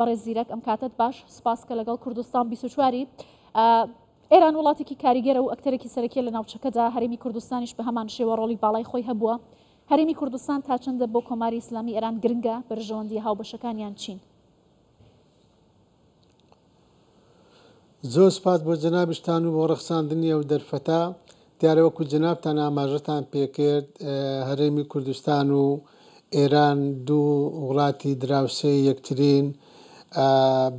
بەڕێ زیرەک ئەم کاتت باش سپاسکە لەگەڵ کوردستان 24واری ئێران وڵاتێکی کاریگەرە و ئەکتەرێکی سەرەکیە لە ناوچەکەدا هەرمی کوردستانیش بە هەمان شێوە ڕۆڵی باڵای خۆی هەبووە هەرمی کوردستان تا چنددە بۆ کۆماری ئسلامی ئێران گرنگە بەرژەوەندی هاوبەشەکانیان چین زۆر سپاس بۆ جنابشتان و بۆ ڕەخساندنی ئەو دەرفەتا دیارەوەکو جنابتان ئاماژەتان پێکرد هەرێمی کوردستان و ئێران دوو وڵاتی دراوسێ یەکترین،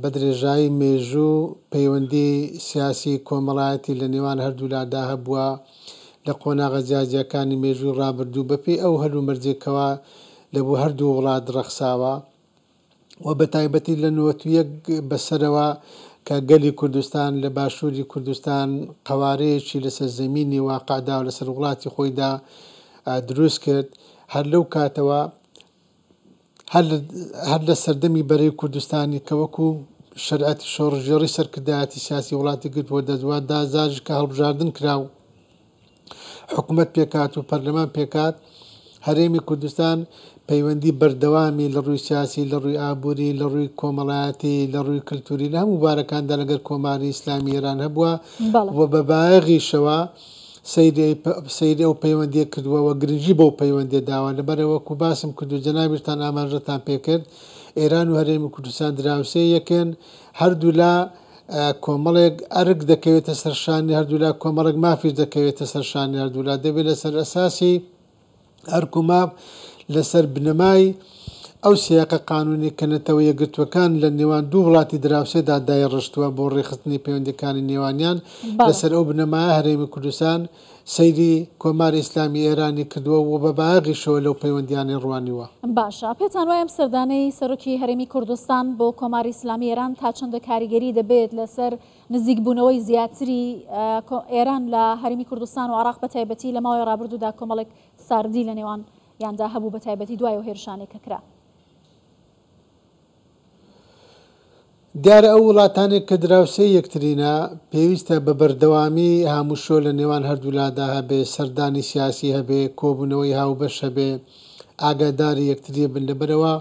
بە درێژایی مێژوو پەیوەندی سیاسی کۆمەڵایەتی لە نێوان هەردوولادا هەبووە لە قۆناغە جیاجیەکانی مێژوو ڕابردوو بەپی ئەو هەلو مەرجێکەوە لە بوو هەردوو وڵات درەخساوە و بە تایبەتی لە نوەتویەک بەسەرەوە کە گەلی کوردستان لە باشووری کوردستان قوارەیەکی لەسەر زمینی واقعدا و لەسەر وڵاتی خۆیدا دروست کرد هەر لەو کاتەوە هەر لە سەردەمی بەرەی کوردستانی کە وەکو شەرعەتی شۆڕژێڕی سەرکردایەتی سیاسی وڵاتی گرتووە دەدووە دازاژ کە هەڵبژاردن کراو حکوومەت پێکات و پەرلەمان پێکات هەرێمی کوردستان پەیوەندی بەردەوامی لە ڕووی سیاسی لە ڕووی ئابووری لە ڕووی کۆمەڵایەتی لە ڕووی کللتوری لە هەموو بارەکاندا لەگەر کۆماری ئیسلامی ئێران هەبووە و بەباەغی شەوە سەیرێ و پەیوەندی کردووەوە گرنگی بۆ پەیوەندێ داوا لەبەرەوە کو باسم کرد و جەنابێتان ئامانژەتان پێکرد ئێران و هەرێمی کوردستان دراوسێ یەکەن هەردوو لا کۆمەڵێک ئەرگ دەکەوێتە سەرشانی هەردوولا کۆمەڵک مافیز دەکەوێتە سەرشانی هەردوولا دەبێت لە سەر ئەساسی ئەرکوماب لەسەر بنەمای ئەو سیاقە قانونی کەنەتەوە یەگرتوەکان لە نێوان دوو وڵاتی دراوسێدا دای ڕشتووە بۆ ڕێخستنی پەیوەندەکانی نێوانیان لەسەر ئەو بنەمایە هەرێمی کوردستان سەیری کۆماری ئیسلامی ئێرانی کردووە و بە باغی شەوە لەو پەیوەندیانی ڕوانیوە باشە پێتان وایم سەردانەی سەرۆکی هەرێمی کوردستان بۆ کۆماری ئیسلامی ئێران تا چنددە کاریگەری دەبێت لەسەر نزیک بوونەوەی زیاتری ئێران لە هەرمی کوردستان و عراق بە تایبەتی لە ماوەی ڕابردوودا کۆمەڵێک ساردی لە نێوان یاندا هەبوو بە تایبەتی دوای و هێرشانێک کەکرا. دیارە ئەو وڵاتانێک کە دراوسێ یەکترینە پێویستە بە بەردەوامی هاموشۆ لە نێوان هەردوولادا هەبێ سەردانی سیاسی هەبێ کۆبوونەوەی هاوبەش هەبێ ئاگاداری یەکتریە بن لەبەرەوە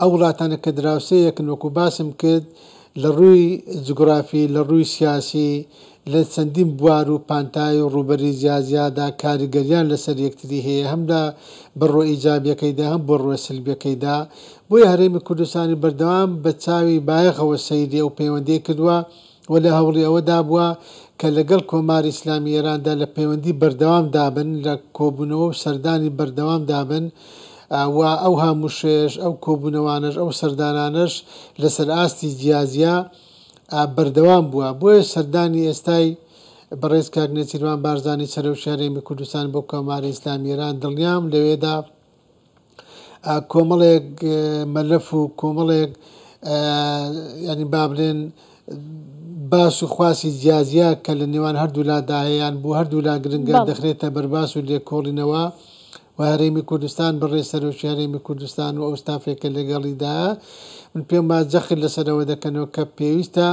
ئەو وڵاتانە کە دراوسەیەکن وەکو باسم کرد لە ڕووی جگرافی لە ڕووی سیاسی لە چەندین بوار و پانتای و ڕوبەری جیازیادا کاریگەریان لەسەر یەکتری هەیە هەمدا بڕۆ ئیجابیەکەیدا هەم بۆ ڕۆی سلبیەکەیدا بۆی هەرێمی کوردستانی بەردەوام بە چاوی بایەخەوە سەیری و پەیوەندی کردووە و لە هەوڵی ئەوەدا بووە کە لەگەڵ کۆماری ئسلامی ئێراندا لە پەیوەندی بەردەوام دابن لە کۆبوونەوە و سەردانی بەردەوام دابن. وا ئەو هەمووشێش ئەو کۆبوونەوانش ئەو سەردانانش لەسەر ئاستی جیازیا، بەردەوام بووە بۆیە سەردانی ئێستای بەڕێزکار نەچیروان بارزانانی سەرە و شارێمی کوردستان بۆ کۆماری ئسلامیێران دڵنیام لەوێدا کۆمەڵێک مەلەف و کۆمەڵێک ینی بابلێن باس و خواسی جیازیا کە لە نێوان هەردوو لاداهەیەیان بۆ هەردوو لا گرنگە دەخرێتە بەرباس و لێکۆڵینەوە. و هەرێمی کوردستان بڕێ سەرۆکی هەرێمی کوردستان و ئەوستافێکە لەگەڵیدا من پێم با جەخل لەسەرەوە دەکەنەوە کە پێویستە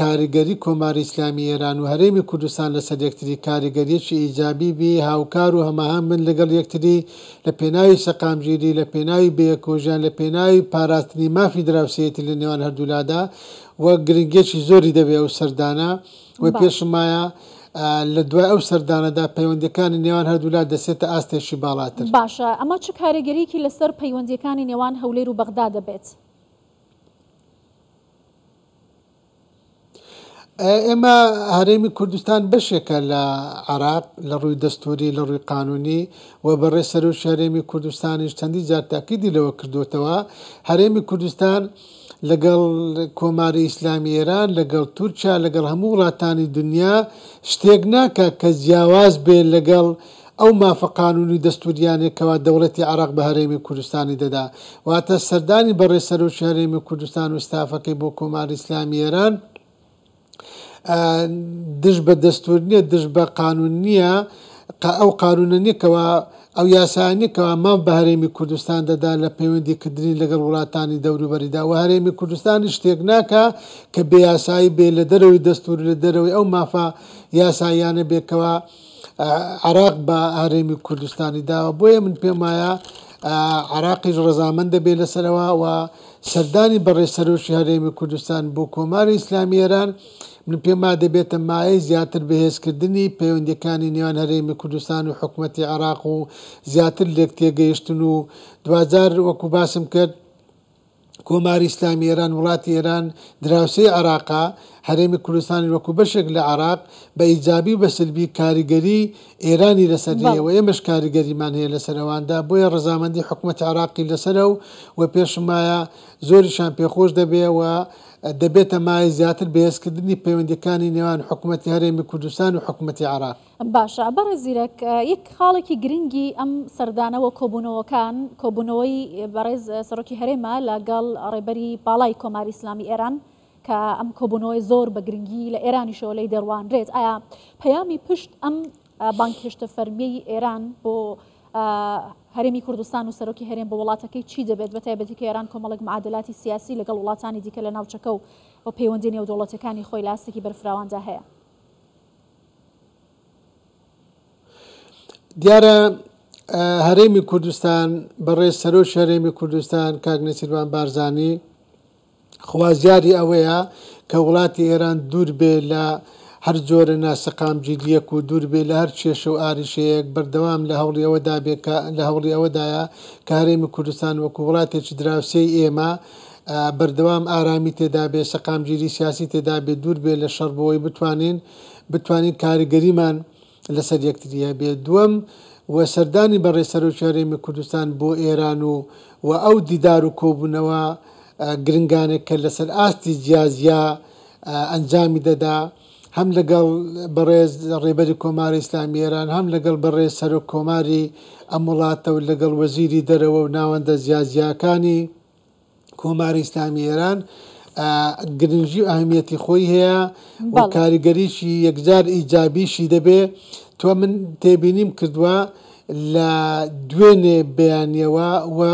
کاریگەری کۆماری ئسلامی ئێران و هەرێمی کوردستان لە سەر یەکتری کاریگەریەکی ئیجابیبی هاوکار و هەمەهام من لەگەڵ یەکتری لە پێناوی سەقامگیری لە پێناوی بەیەکۆژیان لە پێناوی پاراستنی مافی دراوسەتی لە نێوان هەردوولادا وە گرنگێکی زۆری دەبێ و سەردانە و پێشمایە لە دوای ئەو سەردانەدا پەیوەندەکانی نێوان هەردوولا دەسێتە ئاستێشی باڵاتر باشە ئەمە چ کارەگەریکی لەسەر پەیوەندەکانی نێوان هەولێر و بەغدا دەبێت ئێمە هەرێمی کوردستان بەشێکە لە عراق لە ڕووی دەستوری لە ڕووی قانونی و بەڕێ سەر و شارێمی کوردستانیش چەندی جار تاکیدی لەوە کردوتەوە هەرێمی کوردستان لەگەڵ کۆماری ئیسلامی ئێران لەگەڵ تورکیا لەگەڵ هەموو وڵاتانی دنیا شتێک ناکە کە جیاواز بێ لەگەڵ ئەو مافەقانونی دەستوریانێکەوە دەوڵەتی عراق بە هەرێمی کوردستانی دەدا واتە سەردانی بەڕێسەر و شارێمی کوردستان و ستافەکەی بۆ کۆماری ئیسلامی ئێران دش بە دەستور نییە دش بە قانون نییە ئەو قانونە نیکەوە ئەو یاسانی کەوا ماف بە هەرێمی کوردستان دەدا لە پەیوەندی کردنی لەگەڵ وڵاتانی دەوروبەریدا و هەرێمی کوردستانی شتێک ناکە کە بێ یاسایی بێ لە دەرەوەی دەستور لە دەرەوەی ئەو مافا یاساییانە بێکەوە عراق بە هەرێمی کوردستانی داوە بۆیە من پێم وایە عراقیش ڕزامەند دەبێت لەسەرەوە و سەردانی بەڕێسەرۆشی هەرێمی کوردستان بۆ کۆماری ئیسلامیێران من پێما دەبێتە مایە زیاتر بەهێزکردنی پەیوەندەکانی نێوان هەرێمی کوردستان و حکوومەتتی عراق و زیاتر لێک تێگەیشتن و دوزار وەکو باسم کرد کۆماری ئسلامی ئێران وڵاتی ئێران دراوسی عراقا هەرێمی کوردستانی وەکو بەشێک لە عراق بە ئیجابی بەسلبی کاریگەری ئێرانی لەسەرەوە ئێمەش کاریگەریمان هەیە لەسەرەوەواندا بۆیە ڕزامەندی حکوومەت عراقی لەسەرە و و پێشمایە زۆریشان پێخۆش دەبێەوە دەبێتە مای زیاتر بەهێزکردنی پەیوەندەکانی نێوان حکوومەتتی هەرێمی کوردستان و حکوومەتتی عراق باشە بەڕێ زیرەک یەک خاڵێکی گرنگی ئەم سەردانەوە کۆبوونەوەکان کۆبوونەوەی بەڕێز سەرۆکی هەرێمە لەگەڵ ڕێبەری باڵای کۆماری ئسلامی ئێران کە ئەم کۆبوونەوەی زۆر بە گرنگی لە ئێرانی شۆلەی دەروانرێت ئایا پەیامی پشت ئەم بانکێشتە فەرمیەی ئێران بۆ هەرمی کوردستان و سەرۆکی هەرێم بە وڵاتەکەی چی دەبێت بە تایبەتی کە ئێران کۆمەڵک معادلاتی سیاسی لەگەڵ وڵاتانی دیکە لە ناوچەکە و بۆ پەیوەندی نێو دەوڵەتەکانی خۆی لاستێکی بەرفراواندا هەیە دیارە هەرێمی کوردستان بەڕێز سەرۆ شەرێمی کوردستان کاگنەسیروان بارزانانی خوازیاری ئەوەیە کە وڵاتی ئێران دوور بێ لە هەر جۆرە ناسەقام جیدیەک و دوور بێ لە هەر کێشە و ئاریشەیەک بەردەوام لە هەوڵی ئەوەدا لە هەوڵی ئەوەدایە کارێمی کوردستان وەکو وڵاتێکی دراوسەی ئێمە، بەردەوام ئارامی تێدا بێ سەقامگیری سیاسی تێدا بێ دوور بێ لە شەربەوەی بتوانین بتوانین کاریگەریمان لەسەر یەکتریە بێ دووەم و سەردانی بەڕێسەر و چارێمی کوردستان بۆ ئێران و و ئەو دیدار و کۆبوونەوە گرنگانێک کە لەسەر ئاستی جیازیا ئەنجامی دەدا هەم لەگەڵ بەڕێز ڕێبەری کۆماری ئسلامی ئێران هەم لەگەڵ بەڕێز سەرۆ کۆماری ئەم وڵاتە و لەگەڵ وەزیری دەرەوە و ناوەندە زیازیاکانی کۆماری ئسلامی ئێران گرنگی و ئاهمیەتی خۆی هەیە و کاریگەریشی یەکجار ئیجابیشی دەبێ تۆ من تێبینیم کردووە لە دوێنێ بەیانیەوە وە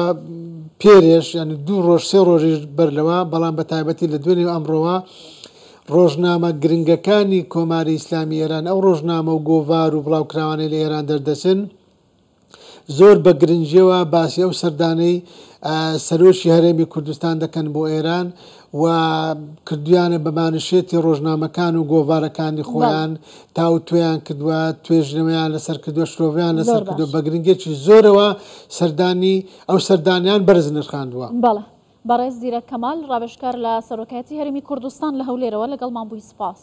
پێرێش یان دوو ڕۆژ سێ ڕۆژی بەر لەوە بەڵام بە تایبەتی لە دوێنێ ئەمڕۆوە ڕۆژنامە گرنگەکانی کۆماری ئیسلامی ئێران ئەو ڕۆژنامە و گۆڤار و بڵاوکراوانی لە ئێران دەردەچن زۆر بە گرنجەوە باسی ئەو سەردانەی سەرۆشی هەرێمی کوردستان دەکەن بۆ ئێران و کردویانە بەمانشێتی ڕۆژنامەکان و گۆڤارەکانی خۆیان تا و تویان کردووە توێژنەوەیان لەسەر کردووە شرۆڤیان لەسەر کردو بە گرنگێکی زۆرەوە سەردانی ئەو سەردانیان بەرز نرخاندووە. بەڕێز دیرە کەمال ڕابشکار لە سەرۆکەتی هەرمی کوردستان لە هەولێرەوە لەگەڵمان بووی سپاس.